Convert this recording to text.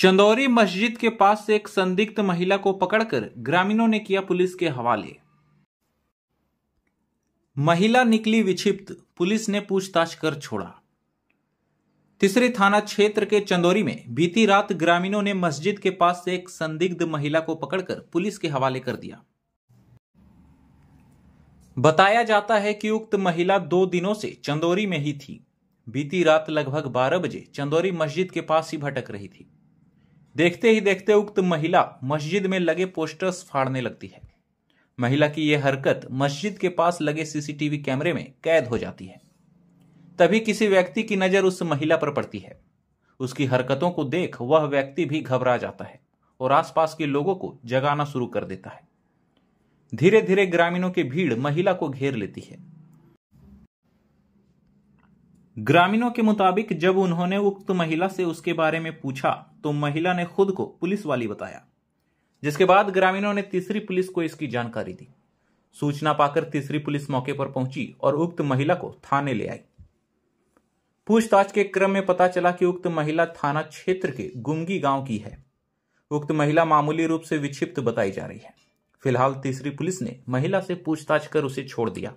चंदौरी मस्जिद के पास से एक संदिग्ध महिला को पकड़कर ग्रामीणों ने किया पुलिस के हवाले महिला निकली विक्षिप्त पुलिस ने पूछताछ कर छोड़ा तीसरे थाना क्षेत्र के चंदौरी में बीती रात ग्रामीणों ने मस्जिद के पास से एक संदिग्ध महिला को पकड़कर पुलिस के हवाले कर दिया बताया जाता है कि उक्त महिला दो दिनों से चंदौरी में ही थी बीती रात लगभग 12 बजे चंदौरी मस्जिद के पास ही भटक रही थी देखते ही देखते उक्त महिला मस्जिद में लगे पोस्टर्स फाड़ने लगती है महिला की यह हरकत मस्जिद के पास लगे सीसीटीवी कैमरे में कैद हो जाती है तभी किसी व्यक्ति की नज़र उस महिला पर पड़ती है उसकी हरकतों को देख वह व्यक्ति भी घबरा जाता है और आसपास के लोगों को जगाना शुरू कर देता है धीरे धीरे ग्रामीणों की भीड़ महिला को घेर लेती है ग्रामीणों के मुताबिक जब उन्होंने उक्त महिला से उसके बारे में पूछा तो महिला ने खुद को पुलिस वाली बताया जिसके बाद ग्रामीणों ने तीसरी पुलिस को इसकी जानकारी दी सूचना पाकर तीसरी पुलिस मौके पर पहुंची और उक्त महिला को थाने ले आई पूछताछ के क्रम में पता चला कि उक्त महिला थाना क्षेत्र के गुमगी गांव की है उक्त महिला मामूली रूप से विक्षिप्त बताई जा रही है फिलहाल तीसरी पुलिस ने महिला से पूछताछ कर उसे छोड़ दिया